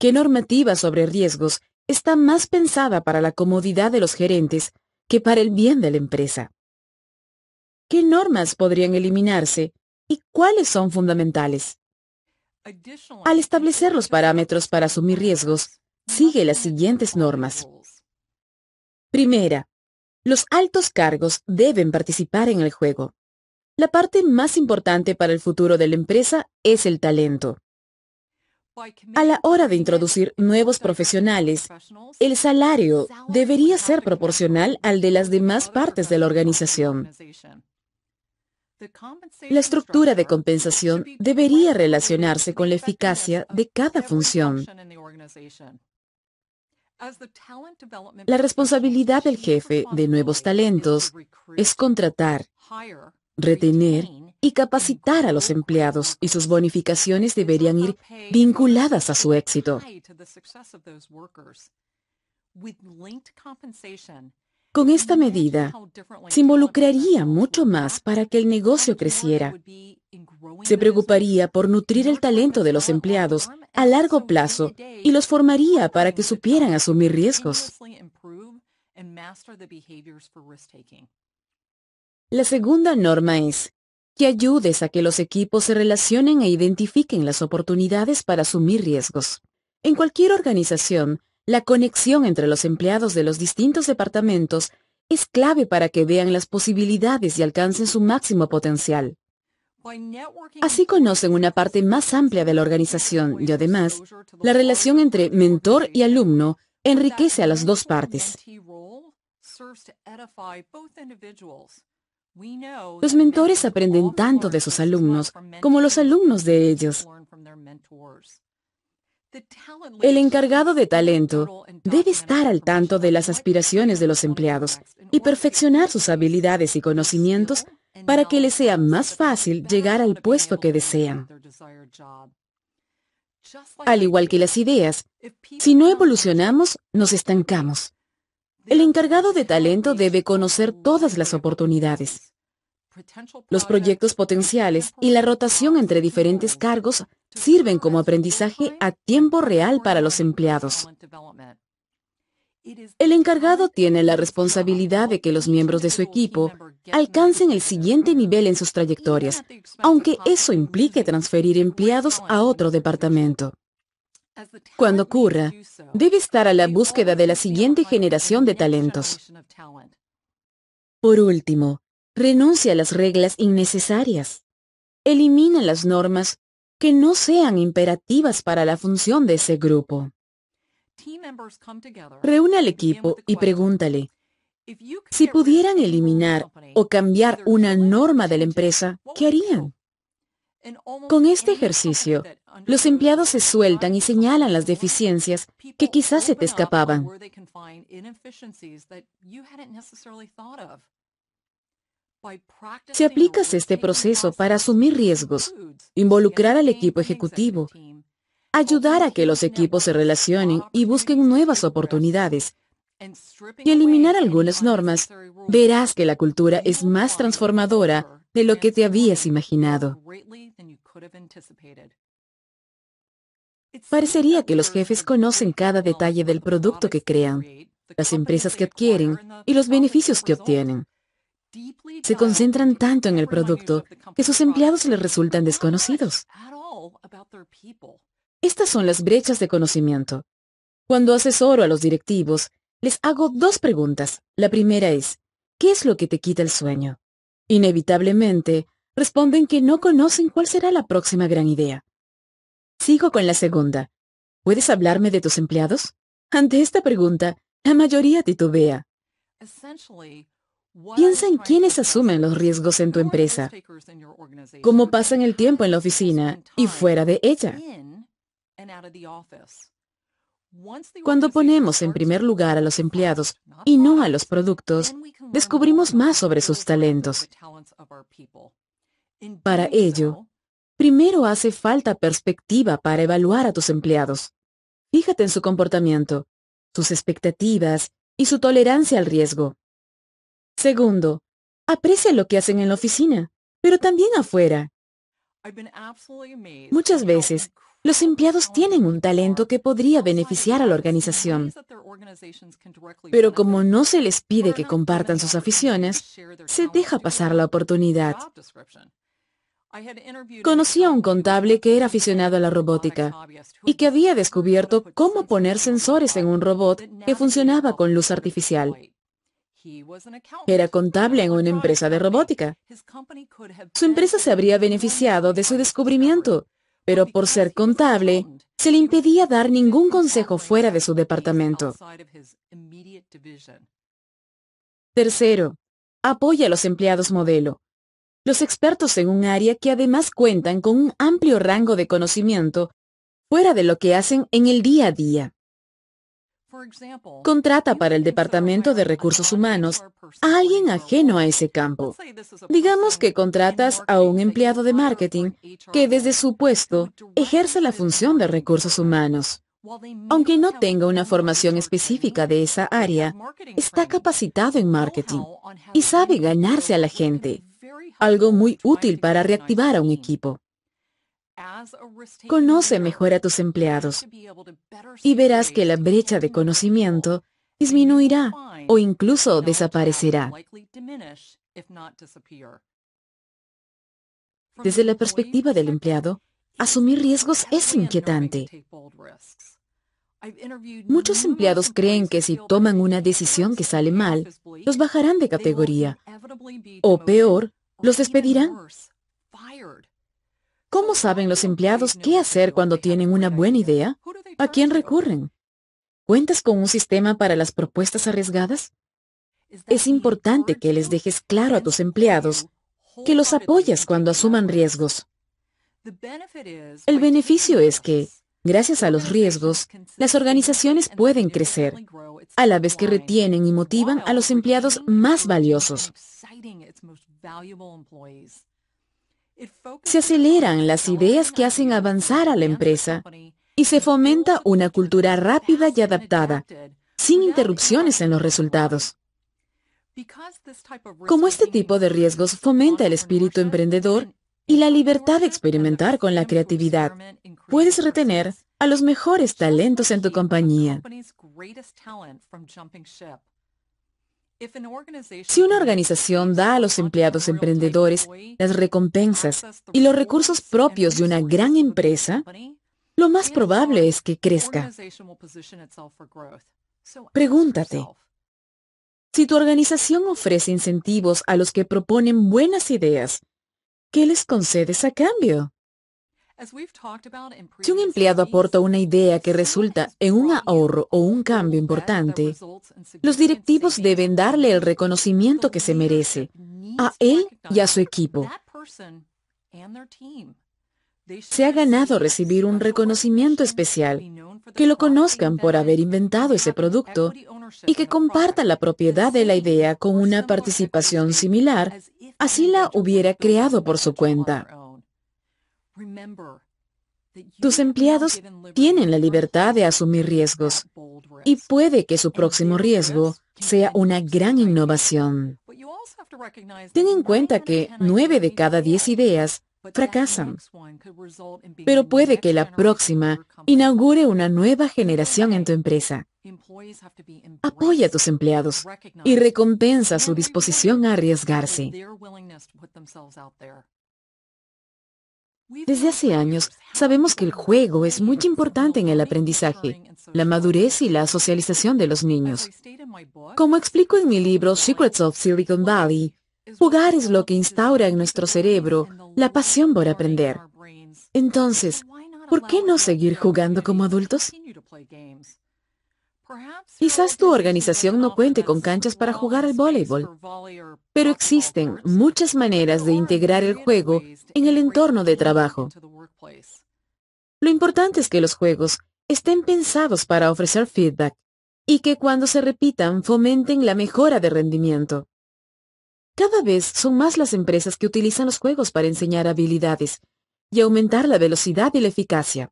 ¿Qué normativa sobre riesgos está más pensada para la comodidad de los gerentes que para el bien de la empresa? ¿Qué normas podrían eliminarse y cuáles son fundamentales? Al establecer los parámetros para asumir riesgos, sigue las siguientes normas. Primera, los altos cargos deben participar en el juego. La parte más importante para el futuro de la empresa es el talento. A la hora de introducir nuevos profesionales, el salario debería ser proporcional al de las demás partes de la organización. La estructura de compensación debería relacionarse con la eficacia de cada función. La responsabilidad del jefe de nuevos talentos es contratar, retener y capacitar a los empleados y sus bonificaciones deberían ir vinculadas a su éxito. Con esta medida, se involucraría mucho más para que el negocio creciera. Se preocuparía por nutrir el talento de los empleados a largo plazo y los formaría para que supieran asumir riesgos. La segunda norma es que ayudes a que los equipos se relacionen e identifiquen las oportunidades para asumir riesgos. En cualquier organización, la conexión entre los empleados de los distintos departamentos es clave para que vean las posibilidades y alcancen su máximo potencial. Así conocen una parte más amplia de la organización y además, la relación entre mentor y alumno enriquece a las dos partes. Los mentores aprenden tanto de sus alumnos como los alumnos de ellos. El encargado de talento debe estar al tanto de las aspiraciones de los empleados y perfeccionar sus habilidades y conocimientos para que les sea más fácil llegar al puesto que desean. Al igual que las ideas, si no evolucionamos, nos estancamos. El encargado de talento debe conocer todas las oportunidades. Los proyectos potenciales y la rotación entre diferentes cargos sirven como aprendizaje a tiempo real para los empleados. El encargado tiene la responsabilidad de que los miembros de su equipo alcancen el siguiente nivel en sus trayectorias, aunque eso implique transferir empleados a otro departamento. Cuando ocurra, debe estar a la búsqueda de la siguiente generación de talentos. Por último, renuncia a las reglas innecesarias. Elimina las normas que no sean imperativas para la función de ese grupo. Reúne al equipo y pregúntale, si pudieran eliminar o cambiar una norma de la empresa, ¿qué harían? Con este ejercicio, los empleados se sueltan y señalan las deficiencias que quizás se te escapaban. Si aplicas este proceso para asumir riesgos, involucrar al equipo ejecutivo, ayudar a que los equipos se relacionen y busquen nuevas oportunidades, y eliminar algunas normas, verás que la cultura es más transformadora de lo que te habías imaginado. Parecería que los jefes conocen cada detalle del producto que crean, las empresas que adquieren y los beneficios que obtienen se concentran tanto en el producto que sus empleados les resultan desconocidos. Estas son las brechas de conocimiento. Cuando asesoro a los directivos, les hago dos preguntas. La primera es, ¿qué es lo que te quita el sueño? Inevitablemente, responden que no conocen cuál será la próxima gran idea. Sigo con la segunda. ¿Puedes hablarme de tus empleados? Ante esta pregunta, la mayoría titubea. Piensa en quiénes asumen los riesgos en tu empresa, cómo pasan el tiempo en la oficina y fuera de ella. Cuando ponemos en primer lugar a los empleados y no a los productos, descubrimos más sobre sus talentos. Para ello, primero hace falta perspectiva para evaluar a tus empleados. Fíjate en su comportamiento, sus expectativas y su tolerancia al riesgo. Segundo, aprecia lo que hacen en la oficina, pero también afuera. Muchas veces, los empleados tienen un talento que podría beneficiar a la organización, pero como no se les pide que compartan sus aficiones, se deja pasar la oportunidad. Conocí a un contable que era aficionado a la robótica y que había descubierto cómo poner sensores en un robot que funcionaba con luz artificial. Era contable en una empresa de robótica. Su empresa se habría beneficiado de su descubrimiento, pero por ser contable, se le impedía dar ningún consejo fuera de su departamento. Tercero, apoya a los empleados modelo. Los expertos en un área que además cuentan con un amplio rango de conocimiento fuera de lo que hacen en el día a día. Contrata para el Departamento de Recursos Humanos a alguien ajeno a ese campo. Digamos que contratas a un empleado de marketing que desde su puesto ejerce la función de recursos humanos. Aunque no tenga una formación específica de esa área, está capacitado en marketing y sabe ganarse a la gente, algo muy útil para reactivar a un equipo. Conoce mejor a tus empleados y verás que la brecha de conocimiento disminuirá o incluso desaparecerá. Desde la perspectiva del empleado, asumir riesgos es inquietante. Muchos empleados creen que si toman una decisión que sale mal, los bajarán de categoría o peor, los despedirán. ¿Cómo saben los empleados qué hacer cuando tienen una buena idea? ¿A quién recurren? ¿Cuentas con un sistema para las propuestas arriesgadas? Es importante que les dejes claro a tus empleados que los apoyas cuando asuman riesgos. El beneficio es que, gracias a los riesgos, las organizaciones pueden crecer, a la vez que retienen y motivan a los empleados más valiosos. Se aceleran las ideas que hacen avanzar a la empresa y se fomenta una cultura rápida y adaptada, sin interrupciones en los resultados. Como este tipo de riesgos fomenta el espíritu emprendedor y la libertad de experimentar con la creatividad, puedes retener a los mejores talentos en tu compañía. Si una organización da a los empleados emprendedores las recompensas y los recursos propios de una gran empresa, lo más probable es que crezca. Pregúntate, si tu organización ofrece incentivos a los que proponen buenas ideas, ¿qué les concedes a cambio? Si un empleado aporta una idea que resulta en un ahorro o un cambio importante, los directivos deben darle el reconocimiento que se merece, a él y a su equipo. Se ha ganado recibir un reconocimiento especial, que lo conozcan por haber inventado ese producto y que comparta la propiedad de la idea con una participación similar, así la hubiera creado por su cuenta. Tus empleados tienen la libertad de asumir riesgos y puede que su próximo riesgo sea una gran innovación. Ten en cuenta que nueve de cada diez ideas fracasan, pero puede que la próxima inaugure una nueva generación en tu empresa. Apoya a tus empleados y recompensa su disposición a arriesgarse. Desde hace años, sabemos que el juego es muy importante en el aprendizaje, la madurez y la socialización de los niños. Como explico en mi libro Secrets of Silicon Valley, jugar es lo que instaura en nuestro cerebro la pasión por aprender. Entonces, ¿por qué no seguir jugando como adultos? Quizás tu organización no cuente con canchas para jugar al voleibol, pero existen muchas maneras de integrar el juego en el entorno de trabajo. Lo importante es que los juegos estén pensados para ofrecer feedback y que cuando se repitan fomenten la mejora de rendimiento. Cada vez son más las empresas que utilizan los juegos para enseñar habilidades y aumentar la velocidad y la eficacia.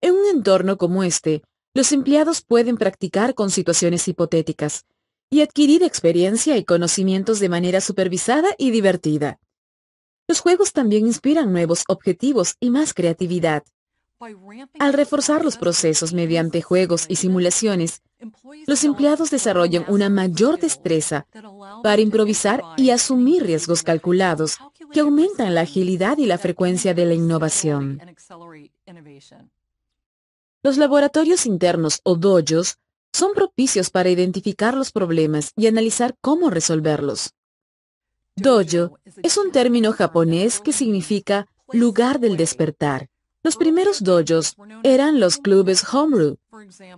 En un entorno como este, los empleados pueden practicar con situaciones hipotéticas y adquirir experiencia y conocimientos de manera supervisada y divertida. Los juegos también inspiran nuevos objetivos y más creatividad. Al reforzar los procesos mediante juegos y simulaciones, los empleados desarrollan una mayor destreza para improvisar y asumir riesgos calculados que aumentan la agilidad y la frecuencia de la innovación. Los laboratorios internos o dojos son propicios para identificar los problemas y analizar cómo resolverlos. Dojo es un término japonés que significa lugar del despertar. Los primeros dojos eran los clubes homebrew.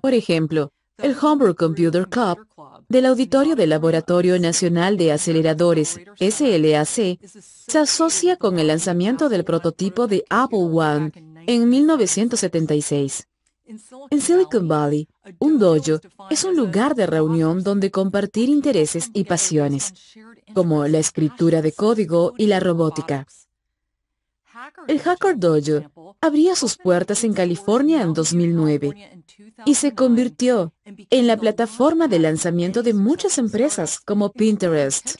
Por ejemplo, el Homebrew Computer Club del Auditorio del Laboratorio Nacional de Aceleradores, SLAC, se asocia con el lanzamiento del prototipo de Apple I en 1976. En Silicon Valley, un dojo es un lugar de reunión donde compartir intereses y pasiones, como la escritura de código y la robótica. El Hacker Dojo abría sus puertas en California en 2009 y se convirtió en la plataforma de lanzamiento de muchas empresas como Pinterest.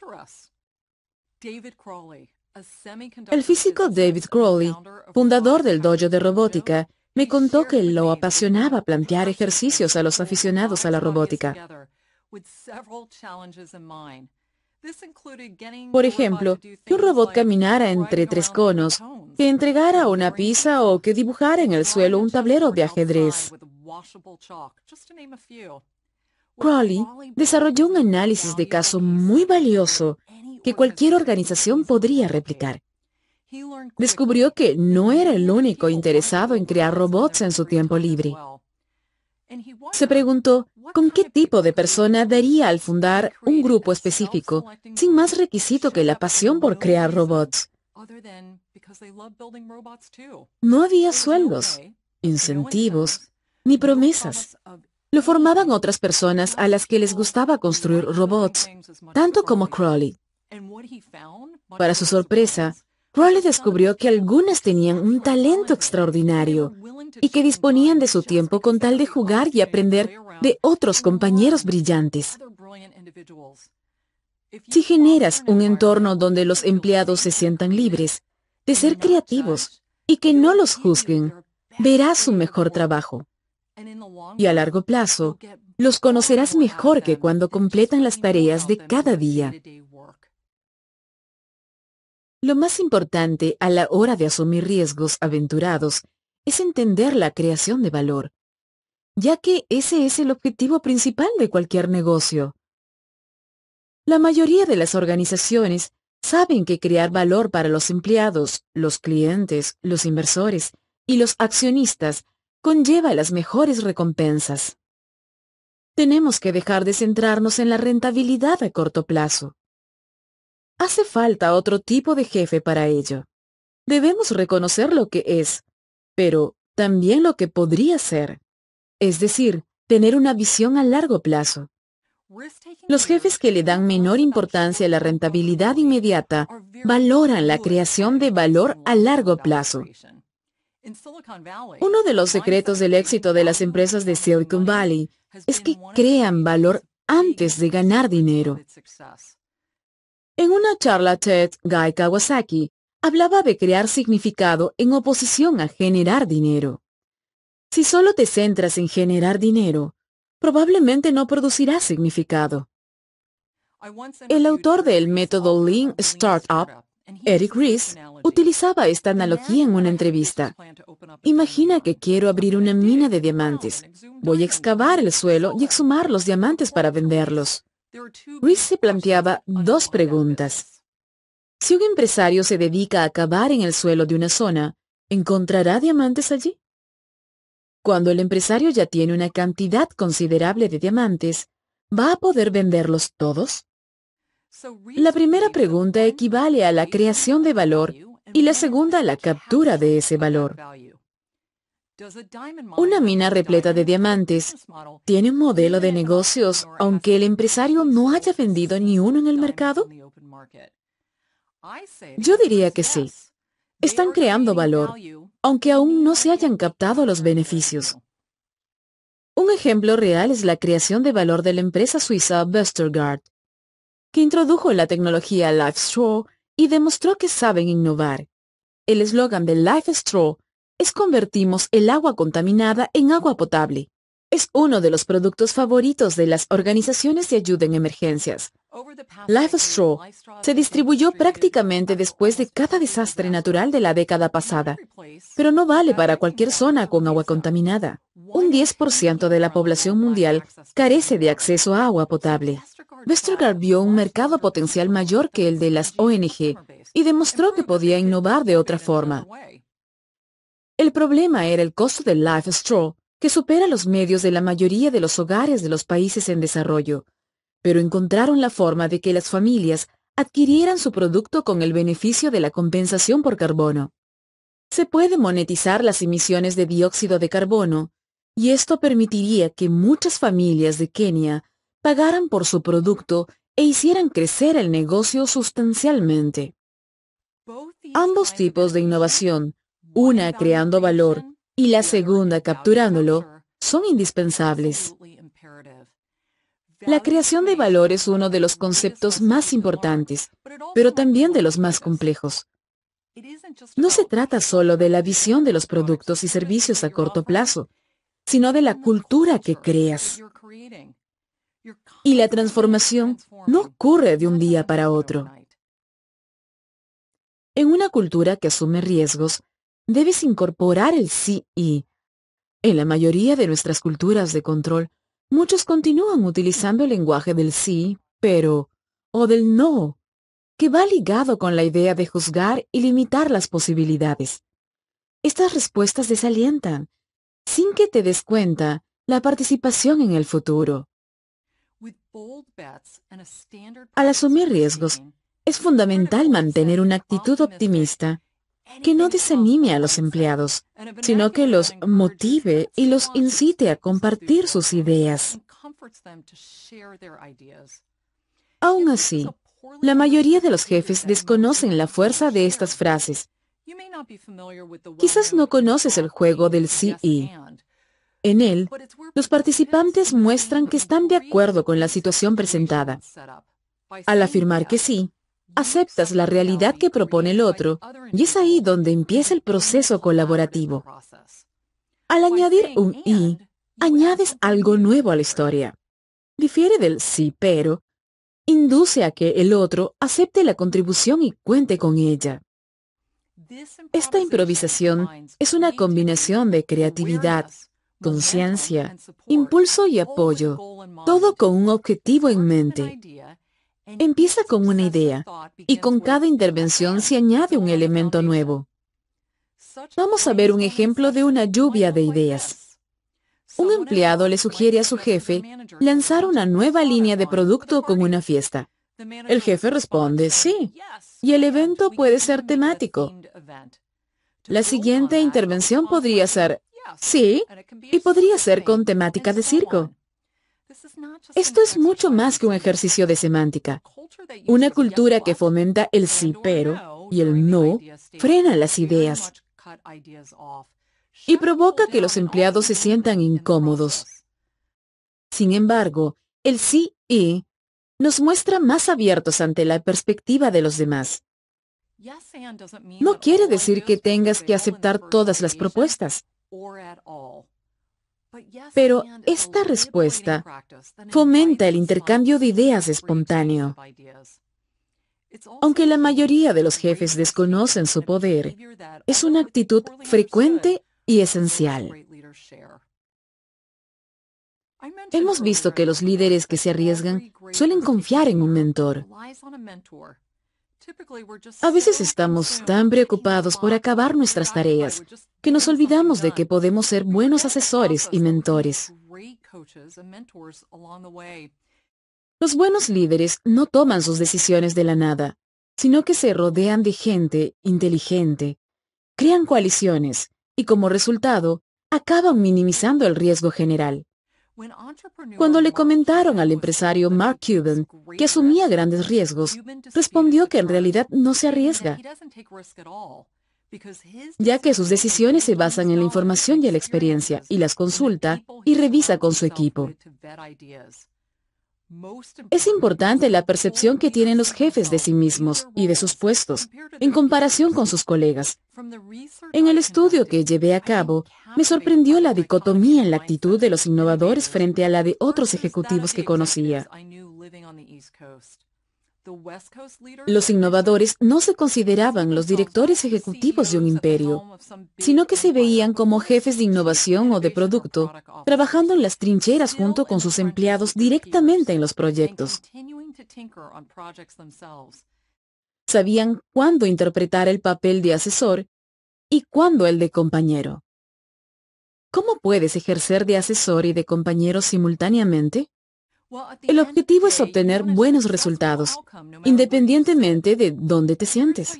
El físico David Crowley, fundador del dojo de robótica, me contó que lo apasionaba plantear ejercicios a los aficionados a la robótica. Por ejemplo, que un robot caminara entre tres conos, que entregara una pizza o que dibujara en el suelo un tablero de ajedrez. Crawley desarrolló un análisis de caso muy valioso que cualquier organización podría replicar descubrió que no era el único interesado en crear robots en su tiempo libre. Se preguntó con qué tipo de persona daría al fundar un grupo específico, sin más requisito que la pasión por crear robots. No había sueldos, incentivos, ni promesas. Lo formaban otras personas a las que les gustaba construir robots, tanto como Crowley. Para su sorpresa, Raleigh descubrió que algunas tenían un talento extraordinario y que disponían de su tiempo con tal de jugar y aprender de otros compañeros brillantes. Si generas un entorno donde los empleados se sientan libres de ser creativos y que no los juzguen, verás su mejor trabajo. Y a largo plazo, los conocerás mejor que cuando completan las tareas de cada día. Lo más importante a la hora de asumir riesgos aventurados es entender la creación de valor, ya que ese es el objetivo principal de cualquier negocio. La mayoría de las organizaciones saben que crear valor para los empleados, los clientes, los inversores y los accionistas conlleva las mejores recompensas. Tenemos que dejar de centrarnos en la rentabilidad a corto plazo. Hace falta otro tipo de jefe para ello. Debemos reconocer lo que es, pero también lo que podría ser. Es decir, tener una visión a largo plazo. Los jefes que le dan menor importancia a la rentabilidad inmediata valoran la creación de valor a largo plazo. Uno de los secretos del éxito de las empresas de Silicon Valley es que crean valor antes de ganar dinero. En una charla TED, Guy Kawasaki hablaba de crear significado en oposición a generar dinero. Si solo te centras en generar dinero, probablemente no producirás significado. El autor del método Lean Startup, Eric Ries, utilizaba esta analogía en una entrevista. Imagina que quiero abrir una mina de diamantes. Voy a excavar el suelo y exhumar los diamantes para venderlos. Ruiz se planteaba dos preguntas. Si un empresario se dedica a cavar en el suelo de una zona, ¿encontrará diamantes allí? Cuando el empresario ya tiene una cantidad considerable de diamantes, ¿va a poder venderlos todos? La primera pregunta equivale a la creación de valor y la segunda a la captura de ese valor. Una mina repleta de diamantes tiene un modelo de negocios, aunque el empresario no haya vendido ni uno en el mercado. Yo diría que sí. Están creando valor, aunque aún no se hayan captado los beneficios. Un ejemplo real es la creación de valor de la empresa suiza Westergaard, que introdujo la tecnología Life Straw y demostró que saben innovar. El eslogan de Life Straw es convertimos el agua contaminada en agua potable. Es uno de los productos favoritos de las organizaciones de ayuda en emergencias. Life Straw se distribuyó prácticamente después de cada desastre natural de la década pasada, pero no vale para cualquier zona con agua contaminada. Un 10% de la población mundial carece de acceso a agua potable. Vestergaard vio un mercado potencial mayor que el de las ONG y demostró que podía innovar de otra forma. El problema era el costo del Life Straw, que supera los medios de la mayoría de los hogares de los países en desarrollo, pero encontraron la forma de que las familias adquirieran su producto con el beneficio de la compensación por carbono. Se puede monetizar las emisiones de dióxido de carbono, y esto permitiría que muchas familias de Kenia pagaran por su producto e hicieran crecer el negocio sustancialmente. Ambos tipos de innovación una creando valor y la segunda capturándolo, son indispensables. La creación de valor es uno de los conceptos más importantes, pero también de los más complejos. No se trata solo de la visión de los productos y servicios a corto plazo, sino de la cultura que creas. Y la transformación no ocurre de un día para otro. En una cultura que asume riesgos, debes incorporar el sí y. En la mayoría de nuestras culturas de control, muchos continúan utilizando el lenguaje del sí, pero, o del no, que va ligado con la idea de juzgar y limitar las posibilidades. Estas respuestas desalientan, sin que te des cuenta, la participación en el futuro. Al asumir riesgos, es fundamental mantener una actitud optimista que no desanime a los empleados, sino que los motive y los incite a compartir sus ideas. Aún así, la mayoría de los jefes desconocen la fuerza de estas frases. Quizás no conoces el juego del sí y. E. En él, los participantes muestran que están de acuerdo con la situación presentada. Al afirmar que sí, aceptas la realidad que propone el otro y es ahí donde empieza el proceso colaborativo. Al añadir un i, añades algo nuevo a la historia. Difiere del sí pero, induce a que el otro acepte la contribución y cuente con ella. Esta improvisación es una combinación de creatividad, conciencia, impulso y apoyo, todo con un objetivo en mente. Empieza con una idea y con cada intervención se añade un elemento nuevo. Vamos a ver un ejemplo de una lluvia de ideas. Un empleado le sugiere a su jefe lanzar una nueva línea de producto con una fiesta. El jefe responde, sí, y el evento puede ser temático. La siguiente intervención podría ser, sí, y podría ser con temática de circo. Esto es mucho más que un ejercicio de semántica. Una cultura que fomenta el sí pero y el no frena las ideas y provoca que los empleados se sientan incómodos. Sin embargo, el sí y nos muestra más abiertos ante la perspectiva de los demás. No quiere decir que tengas que aceptar todas las propuestas. Pero esta respuesta fomenta el intercambio de ideas espontáneo. Aunque la mayoría de los jefes desconocen su poder, es una actitud frecuente y esencial. Hemos visto que los líderes que se arriesgan suelen confiar en un mentor. A veces estamos tan preocupados por acabar nuestras tareas que nos olvidamos de que podemos ser buenos asesores y mentores. Los buenos líderes no toman sus decisiones de la nada, sino que se rodean de gente inteligente, crean coaliciones y como resultado acaban minimizando el riesgo general. Cuando le comentaron al empresario Mark Cuban que asumía grandes riesgos, respondió que en realidad no se arriesga, ya que sus decisiones se basan en la información y la experiencia, y las consulta y revisa con su equipo. Es importante la percepción que tienen los jefes de sí mismos y de sus puestos en comparación con sus colegas. En el estudio que llevé a cabo, me sorprendió la dicotomía en la actitud de los innovadores frente a la de otros ejecutivos que conocía. Los innovadores no se consideraban los directores ejecutivos de un imperio, sino que se veían como jefes de innovación o de producto, trabajando en las trincheras junto con sus empleados directamente en los proyectos. Sabían cuándo interpretar el papel de asesor y cuándo el de compañero. ¿Cómo puedes ejercer de asesor y de compañero simultáneamente? El objetivo es obtener buenos resultados, independientemente de dónde te sientes.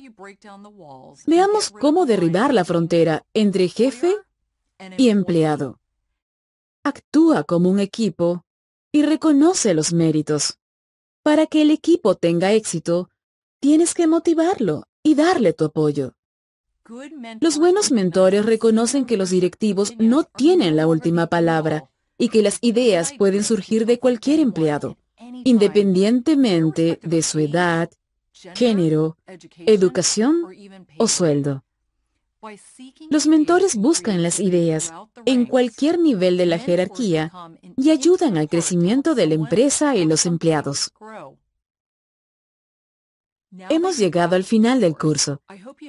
Veamos cómo derribar la frontera entre jefe y empleado. Actúa como un equipo y reconoce los méritos. Para que el equipo tenga éxito, tienes que motivarlo y darle tu apoyo. Los buenos mentores reconocen que los directivos no tienen la última palabra y que las ideas pueden surgir de cualquier empleado, independientemente de su edad, género, educación o sueldo. Los mentores buscan las ideas en cualquier nivel de la jerarquía y ayudan al crecimiento de la empresa y los empleados. Hemos llegado al final del curso.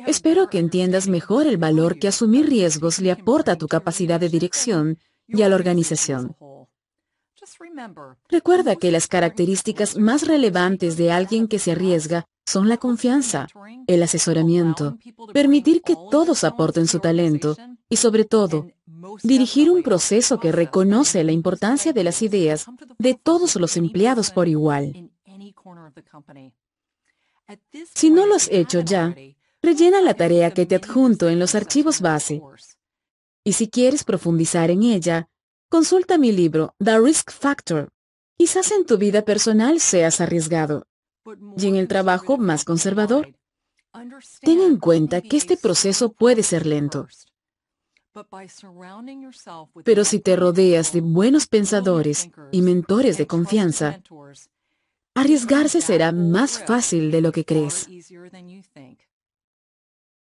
Espero que entiendas mejor el valor que asumir riesgos le aporta a tu capacidad de dirección y a la organización. Recuerda que las características más relevantes de alguien que se arriesga son la confianza, el asesoramiento, permitir que todos aporten su talento y sobre todo, dirigir un proceso que reconoce la importancia de las ideas de todos los empleados por igual. Si no lo has hecho ya, rellena la tarea que te adjunto en los archivos base y si quieres profundizar en ella, consulta mi libro The Risk Factor. Quizás en tu vida personal seas arriesgado y en el trabajo más conservador. Ten en cuenta que este proceso puede ser lento. Pero si te rodeas de buenos pensadores y mentores de confianza, arriesgarse será más fácil de lo que crees.